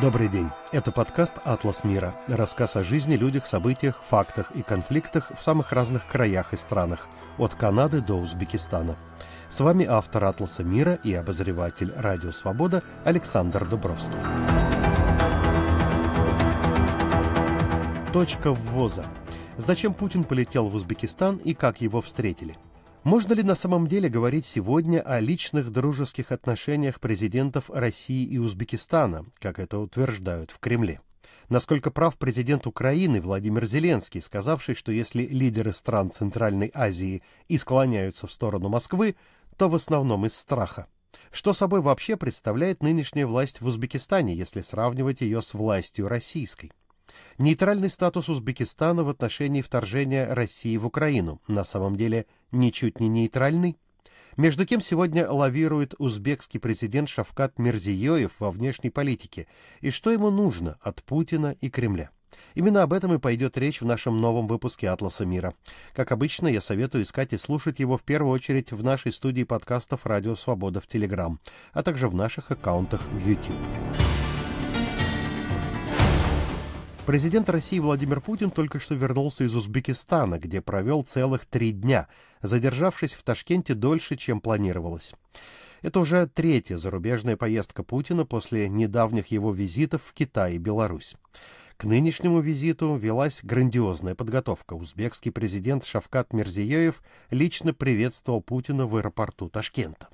Добрый день. Это подкаст «Атлас мира». Рассказ о жизни, людях, событиях, фактах и конфликтах в самых разных краях и странах. От Канады до Узбекистана. С вами автор «Атласа мира» и обозреватель «Радио Свобода» Александр Дубровский. Точка ввоза. Зачем Путин полетел в Узбекистан и как его встретили – можно ли на самом деле говорить сегодня о личных дружеских отношениях президентов России и Узбекистана, как это утверждают в Кремле? Насколько прав президент Украины Владимир Зеленский, сказавший, что если лидеры стран Центральной Азии и склоняются в сторону Москвы, то в основном из страха? Что собой вообще представляет нынешняя власть в Узбекистане, если сравнивать ее с властью российской? Нейтральный статус Узбекистана в отношении вторжения России в Украину на самом деле ничуть не нейтральный. Между тем сегодня лавирует узбекский президент Шавкат Мирзиёев во внешней политике и что ему нужно от Путина и Кремля. Именно об этом и пойдет речь в нашем новом выпуске «Атласа мира». Как обычно, я советую искать и слушать его в первую очередь в нашей студии подкастов «Радио Свобода» в Телеграм, а также в наших аккаунтах в YouTube. Президент России Владимир Путин только что вернулся из Узбекистана, где провел целых три дня, задержавшись в Ташкенте дольше, чем планировалось. Это уже третья зарубежная поездка Путина после недавних его визитов в Китай и Беларусь. К нынешнему визиту велась грандиозная подготовка. Узбекский президент Шавкат Мирзиёев лично приветствовал Путина в аэропорту Ташкента.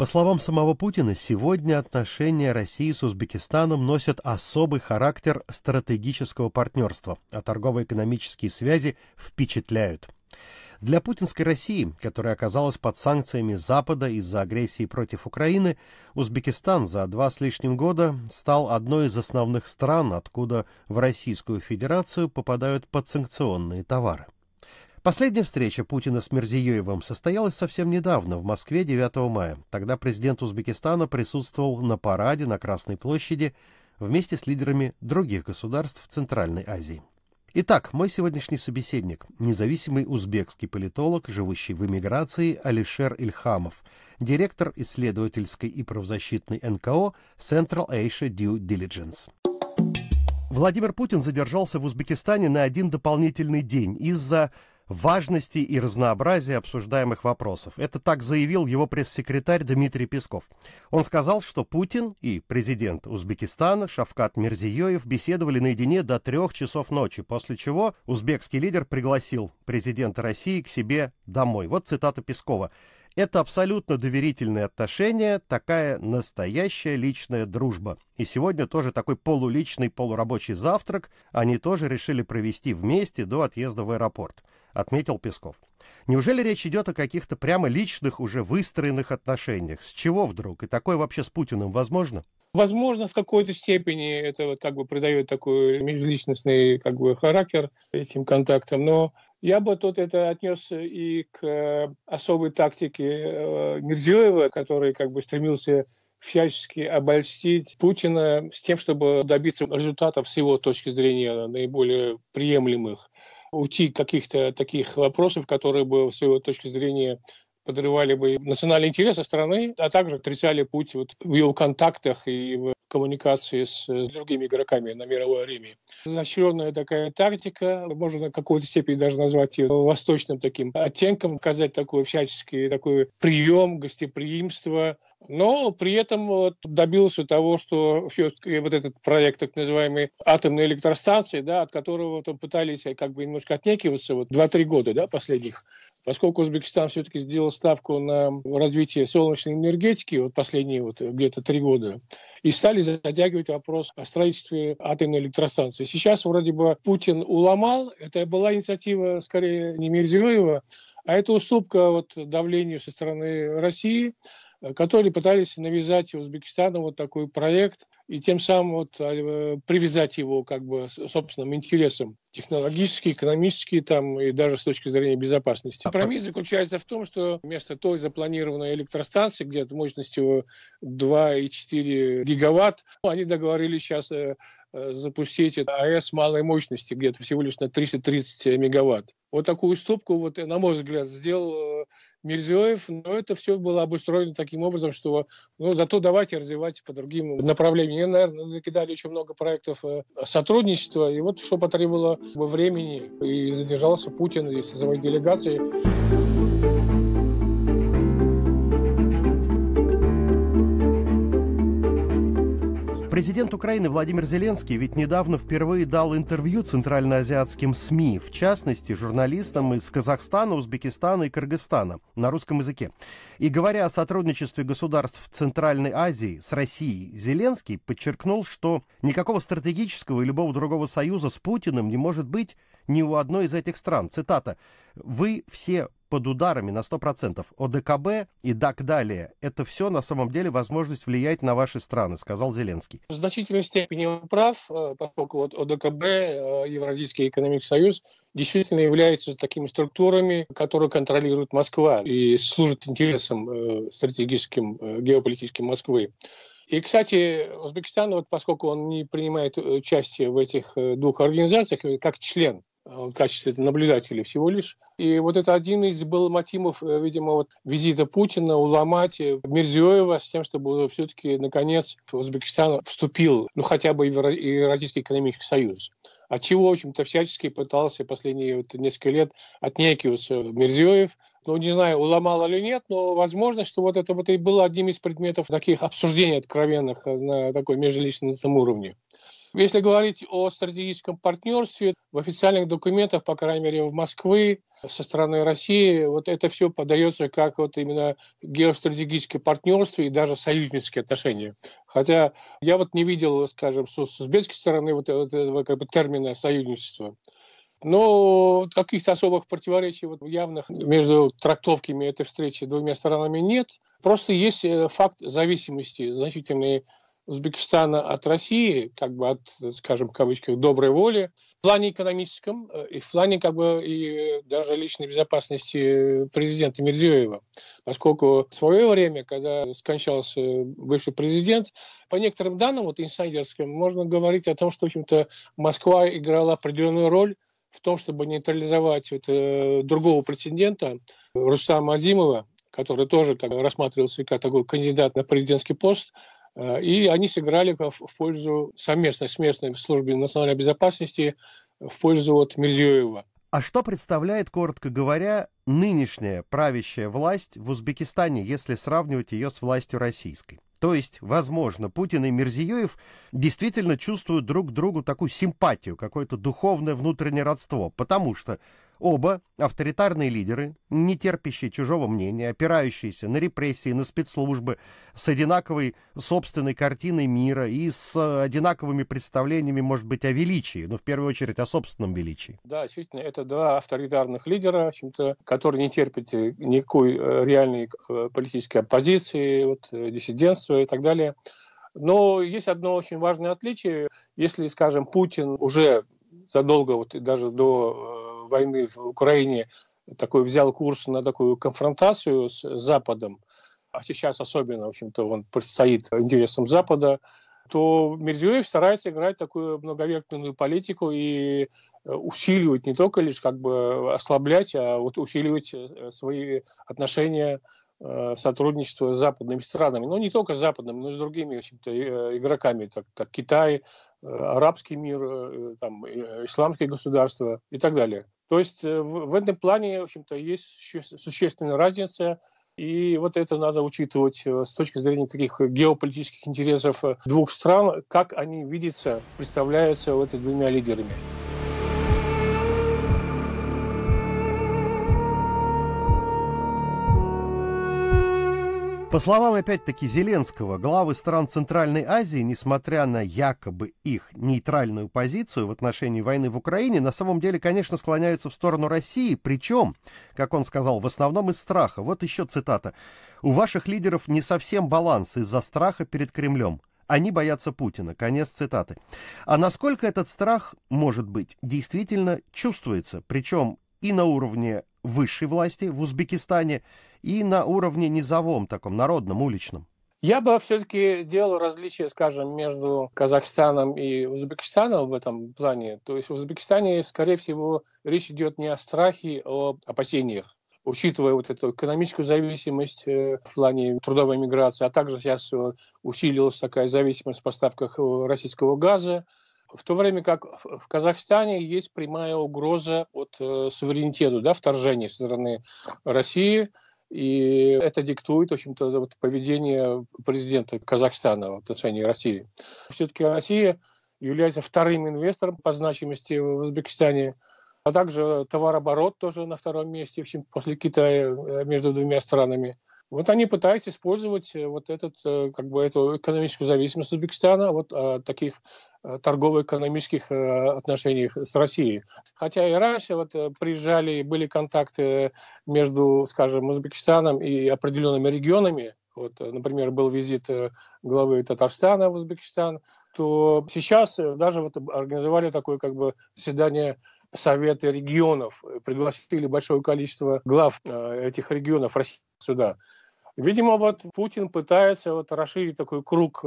По словам самого Путина, сегодня отношения России с Узбекистаном носят особый характер стратегического партнерства, а торгово-экономические связи впечатляют. Для путинской России, которая оказалась под санкциями Запада из-за агрессии против Украины, Узбекистан за два с лишним года стал одной из основных стран, откуда в Российскую Федерацию попадают подсанкционные товары. Последняя встреча Путина с Мерзиёевым состоялась совсем недавно в Москве 9 мая. Тогда президент Узбекистана присутствовал на параде на Красной площади вместе с лидерами других государств Центральной Азии. Итак, мой сегодняшний собеседник – независимый узбекский политолог, живущий в эмиграции Алишер Ильхамов, директор исследовательской и правозащитной НКО Central Asia Due Diligence. Владимир Путин задержался в Узбекистане на один дополнительный день из-за важности и разнообразия обсуждаемых вопросов. Это так заявил его пресс-секретарь Дмитрий Песков. Он сказал, что Путин и президент Узбекистана Шавкат Мирзиёев беседовали наедине до трех часов ночи, после чего узбекский лидер пригласил президента России к себе домой. Вот цитата Пескова. Это абсолютно доверительные отношения, такая настоящая личная дружба. И сегодня тоже такой полуличный, полурабочий завтрак они тоже решили провести вместе до отъезда в аэропорт отметил Песков. Неужели речь идет о каких-то прямо личных, уже выстроенных отношениях? С чего вдруг? И такое вообще с Путиным возможно? Возможно, в какой-то степени это вот как бы придает такой межличностный как бы характер этим контактам, но я бы тут это отнес и к э, особой тактике э, Мирзиоева, который как бы стремился всячески обольстить Путина с тем, чтобы добиться результатов с его точки зрения наиболее приемлемых уйти каких-то таких вопросов, которые бы, с его точки зрения, подрывали бы национальные интересы страны, а также отрицали путь вот в ее контактах и в коммуникации с, с другими игроками на мировой арене. Изощренная такая тактика, можно в какой-то степени даже назвать ее восточным таким оттенком, сказать такой всяческий такой прием, гостеприимства, но при этом вот, добился того, что все-таки вот этот проект так называемый атомной электростанции, да, от которого там пытались э, как бы немножко отнекиваться вот два-три года да, последних, Поскольку Узбекистан все-таки сделал ставку на развитие солнечной энергетики вот последние вот где-то три года, и стали затягивать вопрос о строительстве атомной электростанции. Сейчас вроде бы Путин уломал, это была инициатива скорее не Мирзиёева, а это уступка вот давлению со стороны России, э, которые пытались навязать Узбекистану вот такой проект – и тем самым вот, а, э, привязать его как бы собственным интересам технологические, экономические там и даже с точки зрения безопасности. А Компромисс заключается в том, что вместо той запланированной электростанции, где-то мощностью 2,4 э, гигаватт, они договорились сейчас э, запустить АЭС малой мощности, где-то всего лишь на 330 мегаватт. Вот такую уступку, вот, на мой взгляд, сделал Мирзиоев, но это все было обустроено таким образом, что ну, зато давайте развивать по другим направлениям мне, наверное, накидали очень много проектов э, сотрудничества, и вот что потребовало времени, и задержался Путин и созвать делегации. Президент Украины Владимир Зеленский ведь недавно впервые дал интервью центральноазиатским СМИ, в частности, журналистам из Казахстана, Узбекистана и Кыргызстана на русском языке. И говоря о сотрудничестве государств Центральной Азии с Россией, Зеленский подчеркнул, что никакого стратегического и любого другого союза с Путиным не может быть ни у одной из этих стран. Цитата. «Вы все под ударами на 100%. ОДКБ и так далее. Это все на самом деле возможность влиять на ваши страны, сказал Зеленский. В значительной степени он прав, э, поскольку вот ОДКБ, э, Евразийский экономический союз, действительно являются такими структурами, которые контролируют Москва и служат интересам э, стратегическим, геополитическим Москвы. И, кстати, Узбекистан, вот поскольку он не принимает участие в этих двух организациях, как член Э, в качестве наблюдателей всего лишь. И вот это один из был мотивов, э, видимо, вот визита Путина, уломать э, Мирзиоева с тем, чтобы все-таки, наконец, Узбекистан вступил, ну, хотя бы Евразийский экономический союз. А чего, в общем-то, всячески пытался последние вот несколько лет отнекиваться Мирзиоев. Ну, не знаю, уломал или нет, но возможно, что вот это вот и было одним из предметов таких обсуждений откровенных на такой межличностном уровне. Если говорить о стратегическом партнерстве, в официальных документах, по крайней мере, в Москве со стороны России, вот это все подается как вот именно геостратегическое партнерство и даже союзнические отношения. Хотя я вот не видел, скажем, с, узбекской стороны э, вот этого как бы термина союзничество. Но каких-то особых противоречий вот явных между трактовками этой встречи двумя сторонами нет. Просто есть э, факт зависимости значительной Узбекистана от России, как бы от, скажем, в кавычках, доброй воли, в плане экономическом э, и в плане как бы и э, даже личной безопасности президента Мирзиёева. Поскольку в свое время, когда скончался бывший президент, по некоторым данным, вот инсайдерским, можно говорить о том, что, в общем-то, Москва играла определенную роль в том, чтобы нейтрализовать вот, э, другого претендента, Рустама Азимова, который тоже как, рассматривался как такой кандидат на президентский пост, Э, и они сыграли в пользу совместно с местной службой национальной безопасности в пользу вот Мирзиёева. А что представляет, коротко говоря, нынешняя правящая власть в Узбекистане, если сравнивать ее с властью российской? То есть, возможно, Путин и Мирзиёев действительно чувствуют друг другу такую симпатию, какое-то духовное внутреннее родство, потому что Оба авторитарные лидеры, не терпящие чужого мнения, опирающиеся на репрессии, на спецслужбы, с одинаковой собственной картиной мира и с одинаковыми представлениями, может быть, о величии, но в первую очередь о собственном величии. Да, действительно, это два авторитарных лидера, в общем-то, которые не терпят никакой э, реальной э, политической оппозиции, вот, э, диссидентства и так далее. Но есть одно очень важное отличие. Если, скажем, Путин уже задолго, вот, даже до войны в Украине такой взял курс на такую конфронтацию с Западом, а сейчас особенно, в общем-то, он предстоит интересам Запада, то Мерзюев старается играть такую многовекторную политику и э, усиливать не только лишь как бы ослаблять, а вот усиливать э, свои отношения э, сотрудничество с западными странами, но ну, не только с западными, но и с другими в общем-то, игроками, так как Китай, арабский мир, там, исламские государства и так далее. То есть э, в, в этом плане, в общем-то, есть существенная разница. И вот это надо учитывать э, с точки зрения таких геополитических интересов э, двух стран, как они видятся, представляются вот этими двумя лидерами. По словам опять-таки Зеленского, главы стран Центральной Азии, несмотря на якобы их нейтральную позицию в отношении войны в Украине, на самом деле, конечно, склоняются в сторону России, причем, как он сказал, в основном из страха. Вот еще цитата. «У ваших лидеров не совсем баланс из-за страха перед Кремлем. Они боятся Путина. Конец цитаты. А насколько этот страх, может быть, действительно чувствуется, причем и на уровне высшей власти в Узбекистане, и на уровне низовом, таком народном, уличном? Я бы все-таки делал различие, скажем, между Казахстаном и Узбекистаном в этом плане. То есть в Узбекистане, скорее всего, речь идет не о страхе, а о опасениях учитывая вот эту экономическую зависимость э, в плане трудовой миграции, а также сейчас усилилась такая зависимость в поставках э, российского газа, в то время как в Казахстане есть прямая угроза от э, суверенитета, да, вторжения со стороны России – и это диктует, в общем-то, вот поведение президента Казахстана в отношении России. Все-таки Россия является вторым инвестором по значимости в Узбекистане, а также товарооборот тоже на втором месте в общем, после Китая э, между двумя странами. Вот они пытаются использовать э, вот этот, э, как бы, эту экономическую зависимость Узбекистана вот, от таких Э, торгово-экономических э, отношениях с Россией. Хотя и раньше вот э, приезжали, были контакты между, скажем, Узбекистаном и определенными регионами, вот, например, был визит главы Татарстана в Узбекистан, то сейчас даже вот организовали такое как бы заседание Совета регионов, пригласили большое количество глав этих регионов России сюда. Видимо, вот Путин пытается вот расширить такой круг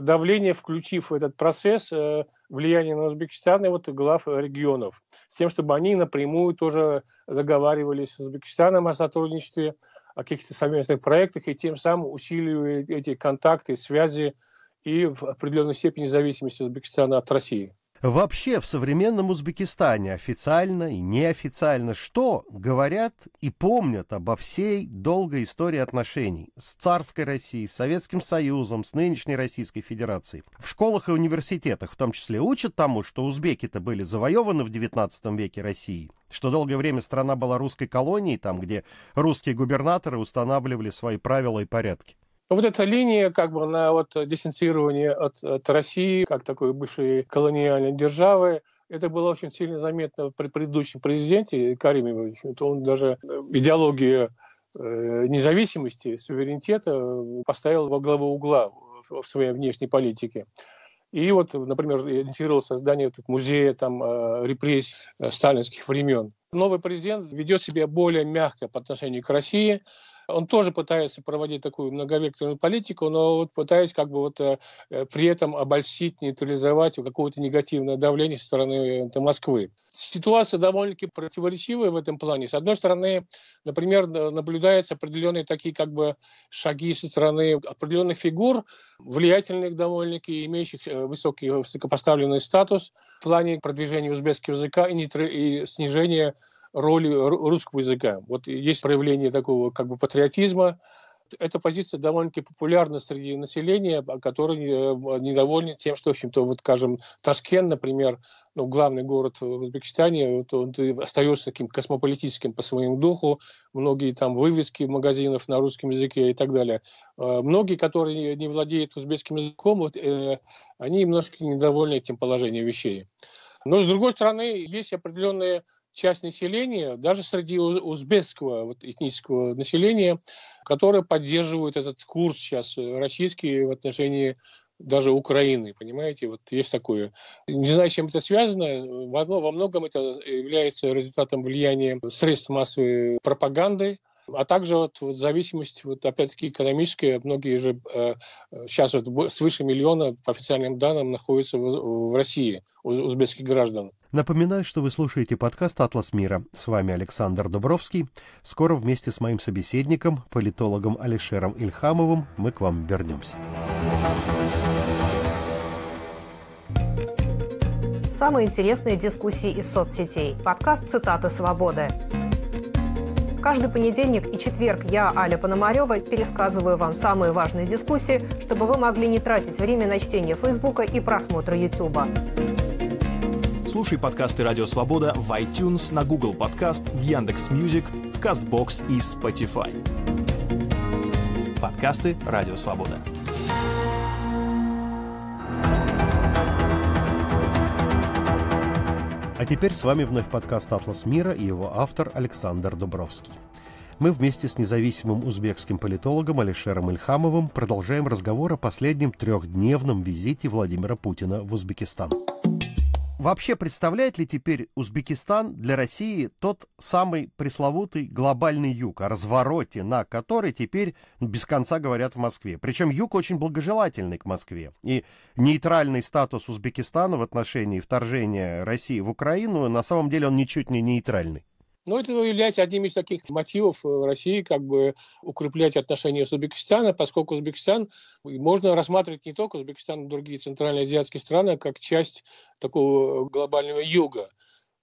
давление, включив этот процесс э, влияния на Узбекистан и вот глав регионов, с тем, чтобы они напрямую тоже договаривались с Узбекистаном о сотрудничестве, о каких-то совместных проектах, и тем самым усиливая эти контакты, связи и в определенной степени зависимости Узбекистана от России. Вообще в современном Узбекистане официально и неофициально что говорят и помнят обо всей долгой истории отношений с царской Россией, с Советским Союзом, с нынешней Российской Федерацией. В школах и университетах в том числе учат тому, что узбеки-то были завоеваны в XIX веке Россией, что долгое время страна была русской колонией, там, где русские губернаторы устанавливали свои правила и порядки. Ну, вот эта линия, как бы на вот дистанцирование от, от России, как такой бывшей колониальной державы, это было очень сильно заметно при предыдущем президенте Кариме. То он даже э, идеологию э, независимости, суверенитета э, поставил во главу угла в своей внешней политике. И вот, например, инициировал создание вот музея там, репрессий сталинских времен. Новый президент ведет себя более мягко по отношению к России, он тоже пытается проводить такую многовекторную политику, но вот пытаясь как бы вот э, э, при этом обольстить, нейтрализовать какое-то негативное давление со стороны э, Москвы. Ситуация довольно-таки противоречивая в этом плане. С одной стороны, например, наблюдаются определенные такие как бы шаги со стороны определенных фигур, влиятельных довольно-таки, имеющих высокий, высокопоставленный статус в плане продвижения узбекского языка и, нейтр... и снижения роли русского языка. Вот есть проявление такого как бы патриотизма. Эта позиция довольно-таки популярна среди населения, а, которые э, недовольны тем, что, в общем-то, вот, скажем, Ташкент, например, ну, главный город в Узбекистане, вот он остается таким космополитическим по своему духу, многие там вывески магазинов на русском языке и так далее. Э, многие, которые не владеют узбекским языком, вот, э, они немножко недовольны этим положением вещей. Но, с другой стороны, есть определенные часть населения, даже среди узбекского вот, этнического населения, которые поддерживают этот курс сейчас э, российский в отношении даже Украины, понимаете, вот есть такое. Не знаю, чем это связано, во, во многом это является результатом влияния средств массовой пропаганды, а также вот, вот зависимость, вот опять-таки экономическая, многие же э, э сейчас вот свыше миллиона, по официальным данным, находятся в, в России, узбекских граждан. Напоминаю, что вы слушаете подкаст «Атлас мира». С вами Александр Дубровский. Скоро вместе с моим собеседником, политологом Алишером Ильхамовым, мы к вам вернемся. Самые интересные дискуссии из соцсетей. Подкаст «Цитаты свободы». Каждый понедельник и четверг я, Аля Пономарева, пересказываю вам самые важные дискуссии, чтобы вы могли не тратить время на чтение Фейсбука и просмотра Ютуба. Слушай подкасты «Радио Свобода» в iTunes, на Google Подкаст, в Яндекс Мьюзик, в Castbox и Spotify. Подкасты «Радио Свобода». А теперь с вами вновь подкаст «Атлас мира» и его автор Александр Дубровский. Мы вместе с независимым узбекским политологом Алишером Ильхамовым продолжаем разговор о последнем трехдневном визите Владимира Путина в Узбекистан вообще представляет ли теперь Узбекистан для России тот самый пресловутый глобальный юг, о развороте на который теперь без конца говорят в Москве? Причем юг очень благожелательный к Москве. И нейтральный статус Узбекистана в отношении вторжения России в Украину на самом деле он ничуть не нейтральный. Но ну, это является одним из таких мотивов э, России, как бы укреплять отношения с Узбекистаном, поскольку Узбекистан можно рассматривать не только Узбекистан, но и другие центральноазиатские страны как часть такого э, глобального юга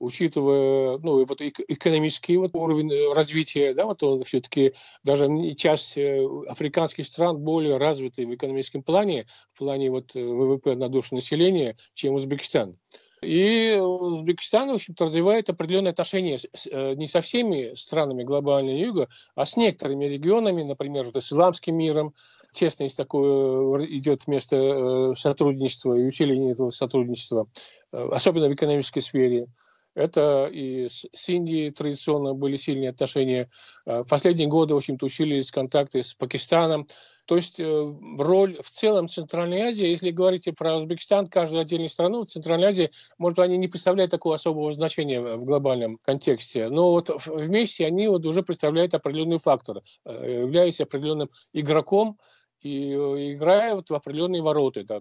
учитывая ну, вот экономический вот уровень э, развития, да, вот он все-таки даже часть африканских стран более развиты в экономическом плане, в плане вот ВВП на душу населения, чем Узбекистан. И Узбекистан, в общем-то, развивает определенные отношения с, э, не со всеми странами глобального юга, а с некоторыми регионами, например, с исламским миром. Честно, есть такое, идет вместо э, сотрудничества и усиления этого сотрудничества, э, особенно в экономической сфере. Это и с Индией традиционно были сильные отношения. В последние годы, в общем-то, усилились контакты с Пакистаном, то есть э, роль в целом Центральной Азии, если говорить про Узбекистан, каждую отдельную страну в Центральной Азии, может быть, они не представляют такого особого значения в глобальном контексте, но вот вместе они вот уже представляют определенный фактор, э, являясь определенным игроком, и э, играя вот в определенные ворота, да,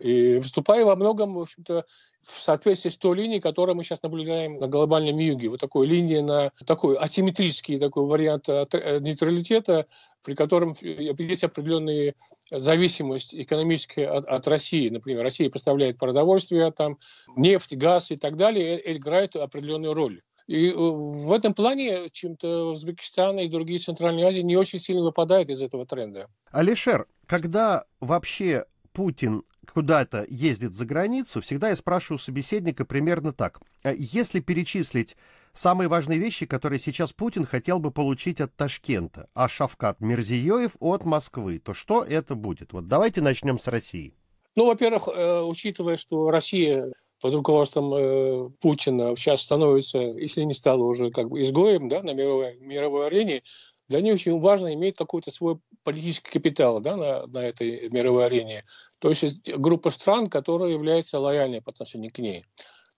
и выступая во многом, в общем-то, в соответствии с той линией, которую мы сейчас наблюдаем на глобальном юге, вот такой линии на такой асимметрический такой вариант э, э, нейтралитета, при котором есть определенные зависимость экономическая от, от России. Например, Россия поставляет продовольствие, там, нефть, газ и так далее, и играет определенную роль. И э, в этом плане чем-то Узбекистан и другие Центральной Азии не очень сильно выпадают из этого тренда. Алишер, когда вообще Путин куда-то ездит за границу, всегда я спрашиваю собеседника примерно так. «А если перечислить самые важные вещи, которые сейчас Путин хотел бы получить от Ташкента, а Шавкат Мирзиёев от Москвы, то что это будет? Вот давайте начнем с России. Ну, во-первых, э, учитывая, что Россия под руководством э, Путина сейчас становится, если не стало уже как бы изгоем да, на мировой, мировой арене, для них очень важно иметь какой-то свой политический капитал да, на, на этой мировой арене. То есть группа стран, которая является лояльной по отношению к ней.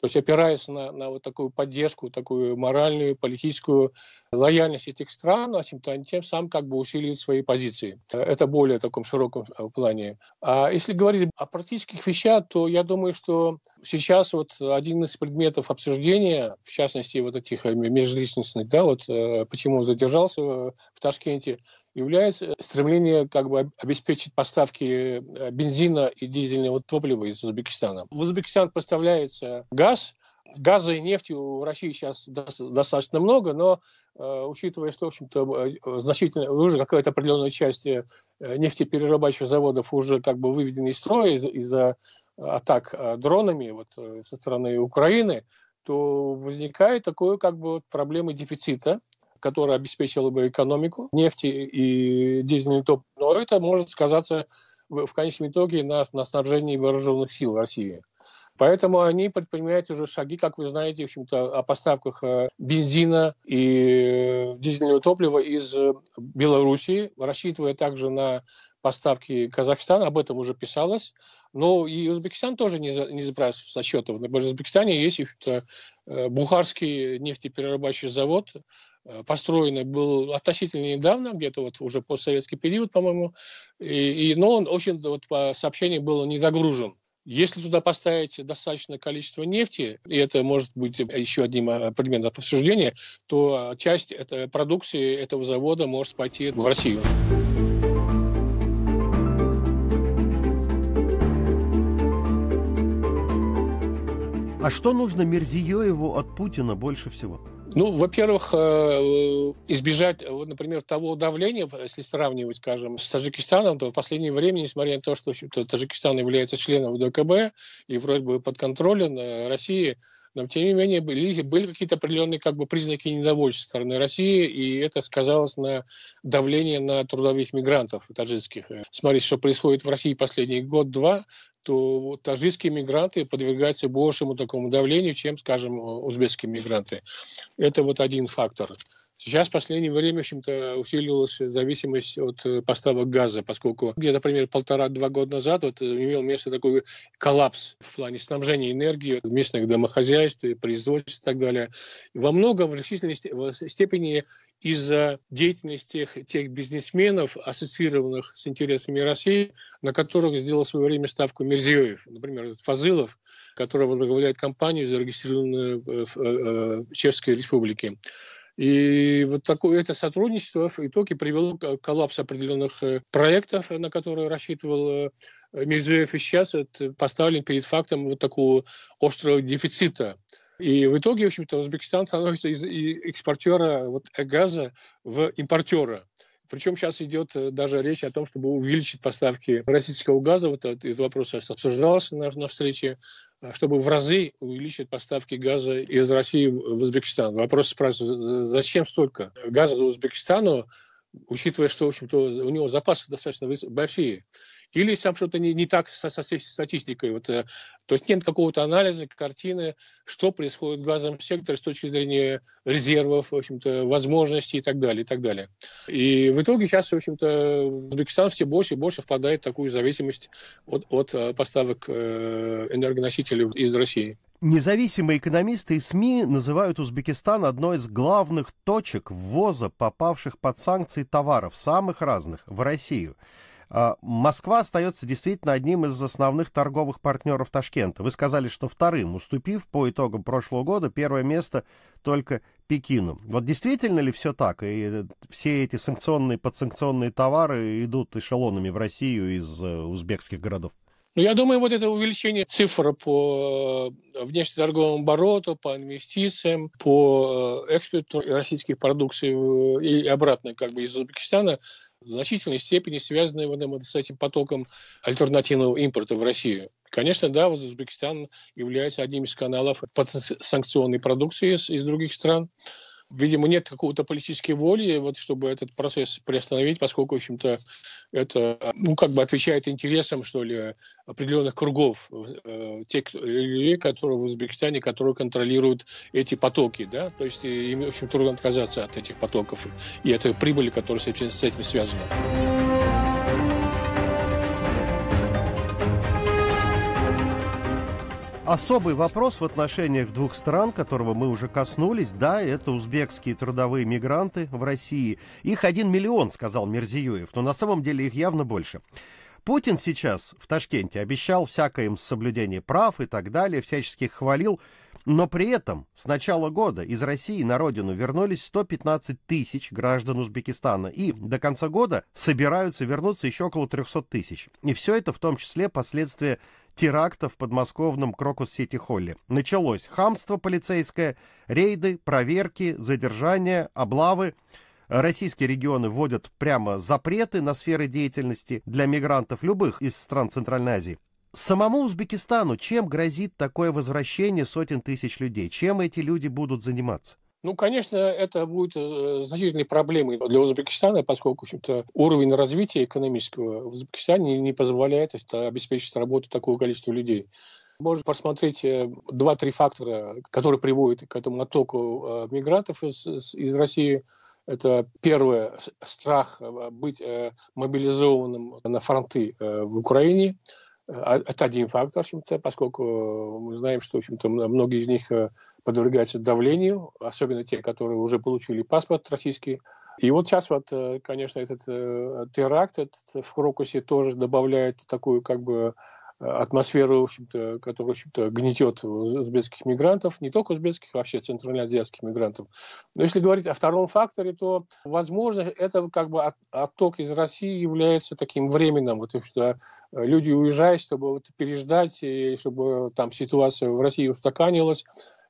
То есть опираясь на, на вот такую поддержку, такую моральную, политическую лояльность этих стран, а чем-то они тем самым как бы усиливает свои позиции. Это более в таком широком э, плане. А если говорить о практических вещах, то я думаю, что сейчас вот один из предметов обсуждения, в частности вот этих э, межличностных, да, вот э, почему задержался в Ташкенте, является э, стремление как бы обеспечить поставки э, бензина и дизельного топлива из Узбекистана. В Узбекистан поставляется газ, газа и нефти у России сейчас достаточно много, но э, учитывая, что, в общем-то, значительно уже какая-то определенная часть нефтеперерабатывающих заводов уже как бы выведены из строя из- за атак дронами вот, со стороны Украины, то возникает такое как бы вот, проблема дефицита которая обеспечила бы экономику нефти и дизельный топ. Но это может сказаться в, в конечном итоге на, на снабжении вооруженных сил России. Поэтому они предпринимают уже шаги, как вы знаете, в общем-то, о поставках э, бензина и э, дизельного топлива из э, Белоруссии, рассчитывая также на поставки Казахстана, об этом уже писалось. Но и Узбекистан тоже не, за, не забрасывает со счетов. В Узбекистане есть Бухарский нефтеперерабатывающий завод, Э, построенный был относительно недавно, где-то вот уже постсоветский период, по-моему, и, и, но он очень, вот по сообщению, был не загружен. Если туда поставить достаточное количество нефти, и это может быть еще одним э, предметом обсуждения, то часть этой продукции этого завода может пойти в Россию. А что нужно Мерзиёеву от Путина больше всего? Ну, во-первых, э, э, избежать, э, вот, например, того давления, если сравнивать, скажем, с Таджикистаном, то в последнее время, несмотря на то, что Таджикистан является членом ВДКБ и вроде бы под контролем России, но, тем не менее, были, были какие-то определенные как бы, признаки недовольства стороны России, и это сказалось на давлении на трудовых мигрантов таджикских. Смотрите, что происходит в России последний год-два, то таджикские мигранты подвергаются большему такому давлению, чем, скажем, узбекские мигранты. Это вот один фактор. Сейчас в последнее время, в общем-то, усилилась зависимость от э, поставок газа, поскольку где-то, например, полтора-два года назад вот, э, имел место такой коллапс в плане снабжения энергии в местных домохозяйств, производств и так далее. Во многом в значительной степени из-за деятельности тех, тех бизнесменов, ассоциированных с интересами России, на которых сделал в свое время ставку Мерзиёев. Например, Фазылов, которого возглавляет компанию, зарегистрированную в э, э, э, Чешской Республике. И вот такое это сотрудничество в итоге привело к коллапсу определенных проектов, на которые рассчитывал Мирзоев. И сейчас это поставлен перед фактом вот такого острого дефицита и в итоге, в общем-то, Узбекистан становится из экспортера вот э, газа в импортера. Причем сейчас идет э, даже речь о том, чтобы увеличить поставки российского газа. Вот этот вопрос сейчас обсуждался на, на встрече, э, чтобы в разы увеличить поставки газа из России в Узбекистан. Вопрос спрашивается, зачем столько газа Узбекистану, учитывая, что, в общем-то, у него запасы достаточно большие. Или там что-то не, не так со, со статистикой. Вот, э, то есть нет какого-то анализа, картины, что происходит в газовом секторе с точки зрения резервов, в общем-то, возможностей и так далее, и так далее. И в итоге сейчас, в общем-то, Узбекистан все больше и больше впадает в такую зависимость от, от э, поставок э, энергоносителей из России. Независимые экономисты и СМИ называют Узбекистан одной из главных точек ввоза попавших под санкции товаров, самых разных, в Россию. А, Москва остается действительно одним из основных торговых партнеров Ташкента. Вы сказали, что вторым, уступив по итогам прошлого года первое место только Пекину. Вот действительно ли все так? И э, все эти санкционные, подсанкционные товары идут эшелонами в Россию из э, узбекских городов? Ну, я думаю, вот это увеличение цифр по э, внешнеторговому обороту, по инвестициям, по экспорту российских продукций и обратно как бы из Узбекистана, в значительной степени связаны эм, вот с этим потоком альтернативного импорта в Россию. Конечно, да, вот Узбекистан является одним из каналов санкционной продукции из, из других стран видимо, нет какого-то политической воли, вот, чтобы этот процесс приостановить, поскольку, в общем-то, это, ну, как бы отвечает интересам, что ли, определенных кругов, э, тех людей, которые в Узбекистане, которые контролируют эти потоки, да, то есть им очень трудно отказаться от этих потоков и от прибыли, которая, с этим связана. Особый вопрос в отношениях двух стран, которого мы уже коснулись, да, это узбекские трудовые мигранты в России. Их один миллион, сказал Мерзиюев, но на самом деле их явно больше. Путин сейчас в Ташкенте обещал всякое им соблюдение прав и так далее, всячески хвалил. Но при этом с начала года из России на родину вернулись 115 тысяч граждан Узбекистана, и до конца года собираются вернуться еще около 300 тысяч. И все это в том числе последствия теракта в подмосковном Крокус-Сити-Холле. Началось хамство полицейское, рейды, проверки, задержания, облавы. Российские регионы вводят прямо запреты на сферы деятельности для мигрантов любых из стран Центральной Азии. Самому Узбекистану чем грозит такое возвращение сотен тысяч людей? Чем эти люди будут заниматься? Ну, конечно, это будет э, значительной проблемой для Узбекистана, поскольку в уровень развития экономического в Узбекистане не позволяет обеспечить работу такого количества людей. Можно посмотреть э, два-три фактора, которые приводят к этому оттоку э, мигрантов из, из России. Это первое – страх быть мобилизованным на фронты в Украине – а, это один фактор, в общем-то, поскольку мы знаем, что, в общем-то, многие из них э, подвергаются давлению, особенно те, которые уже получили паспорт российский. И вот сейчас вот, э, конечно, этот э, теракт этот в Крокусе тоже добавляет такую как бы атмосферу, в общем-то, которая, в общем-то, гнетет узбекских мигрантов, не только узбекских, вообще центральноазиатских мигрантов. Но если говорить о втором факторе, то, возможно, это как бы отток из России является таким временным. Вот, что люди уезжают, чтобы вот, переждать, и чтобы там ситуация в России устаканилась,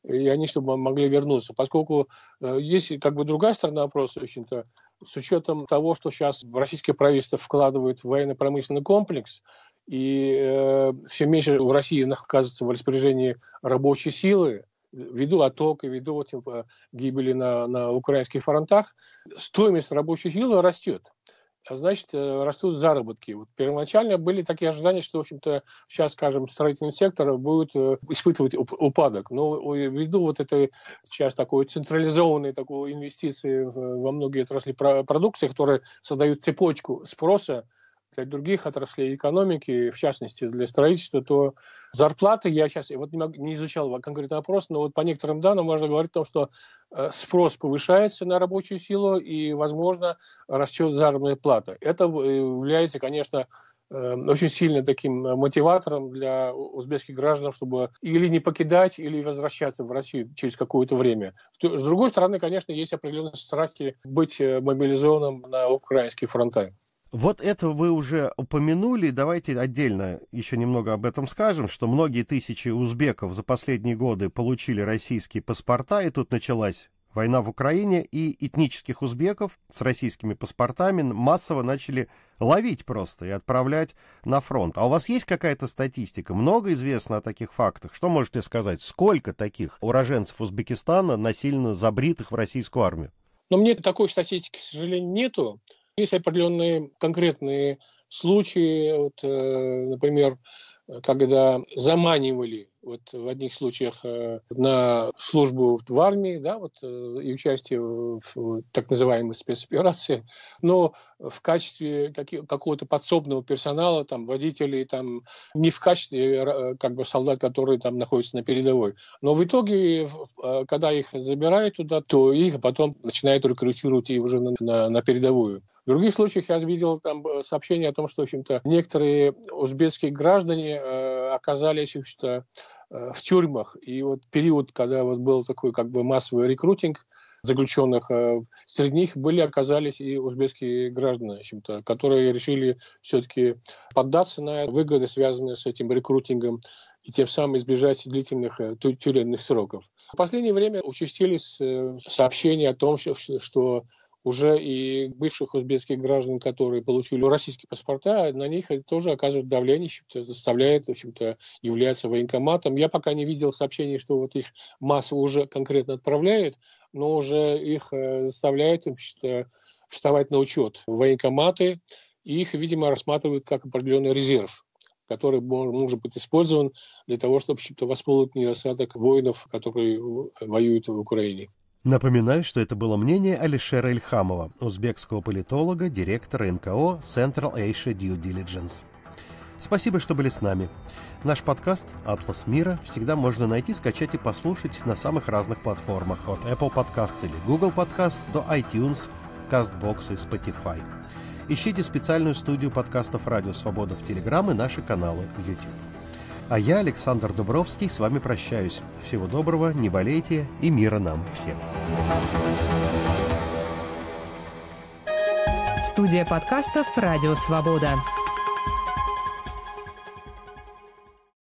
и они чтобы могли вернуться. Поскольку э, есть как бы другая сторона вопроса, в общем-то, с учетом того, что сейчас российское правительство вкладывает в военно-промышленный комплекс, и э, все меньше в России оказывается в распоряжении рабочей силы, ввиду оттока, ввиду вот, типа, гибели на, на украинских фронтах, стоимость рабочей силы растет. А значит, э, растут заработки. Вот первоначально были такие ожидания, что, в общем-то, сейчас, скажем, строительный сектор будет э, испытывать упадок. Но ввиду вот этой сейчас такой централизованной такой инвестиции во многие отрасли продукции, которые создают цепочку спроса, для других отраслей экономики, в частности для строительства, то зарплаты, я сейчас вот не, могу, не изучал конкретный вопрос, но вот по некоторым данным можно говорить о том, что э, спрос повышается на рабочую силу и, возможно, растет заработная плата. Это э, является, конечно, э, очень сильно таким мотиватором для узбекских граждан, чтобы или не покидать, или возвращаться в Россию через какое-то время. С другой стороны, конечно, есть определенные страхи быть мобилизованным на украинские фронты. Вот это вы уже упомянули, давайте отдельно еще немного об этом скажем, что многие тысячи узбеков за последние годы получили российские паспорта, и тут началась война в Украине, и этнических узбеков с российскими паспортами массово начали ловить просто и отправлять на фронт. А у вас есть какая-то статистика? Много известно о таких фактах? Что можете сказать? Сколько таких уроженцев Узбекистана насильно забритых в российскую армию? Но ну, мне такой статистики, к сожалению, нету. Есть определенные конкретные случаи, вот, э, например, когда заманивали вот в одних случаях э, на службу в армии, да, вот э, и участие в так называемой спецоперации, но в качестве какого-то подсобного персонала, там, водителей, там, не в качестве как бы солдат, которые там находятся на передовой. Но в итоге, когда их забирают туда, то их потом начинают рекрутировать и уже на, на, на передовую. В других случаях я видел там э, сообщение о том, что, в общем-то, некоторые узбекские граждане э, оказались, в общем-то, э, в тюрьмах. И вот период, когда вот был такой как бы массовый рекрутинг, заключенных. Э, среди них были, оказались и узбекские граждане, в общем-то, которые решили все-таки поддаться на выгоды, связанные с этим рекрутингом, и тем самым избежать длительных э, тюремных сроков. В последнее время участились сообщения о том, что уже и бывших узбекских граждан, которые получили российские паспорта, на них это тоже оказывает давление, что-то заставляет, в общем-то, являться военкоматом. Я пока не видел сообщений, что вот их массу уже конкретно отправляют, но уже их э, заставляют вставать на учет военкоматы, и их, видимо, рассматривают как определенный резерв который может быть использован для того, чтобы -то восполнить недостаток воинов, которые воюют в Украине. Напоминаю, что это было мнение Алишера Ильхамова, узбекского политолога, директора НКО Central Asia Due Diligence. Спасибо, что были с нами. Наш подкаст «Атлас мира» всегда можно найти, скачать и послушать на самых разных платформах, от Apple Podcasts или Google Podcasts до iTunes, CastBox и Spotify. Ищите специальную студию подкастов «Радио Свобода» в Телеграм и наши каналы в YouTube. А я, Александр Дубровский, с вами прощаюсь. Всего доброго, не болейте и мира нам всем. Студия подкастов «Радио Свобода».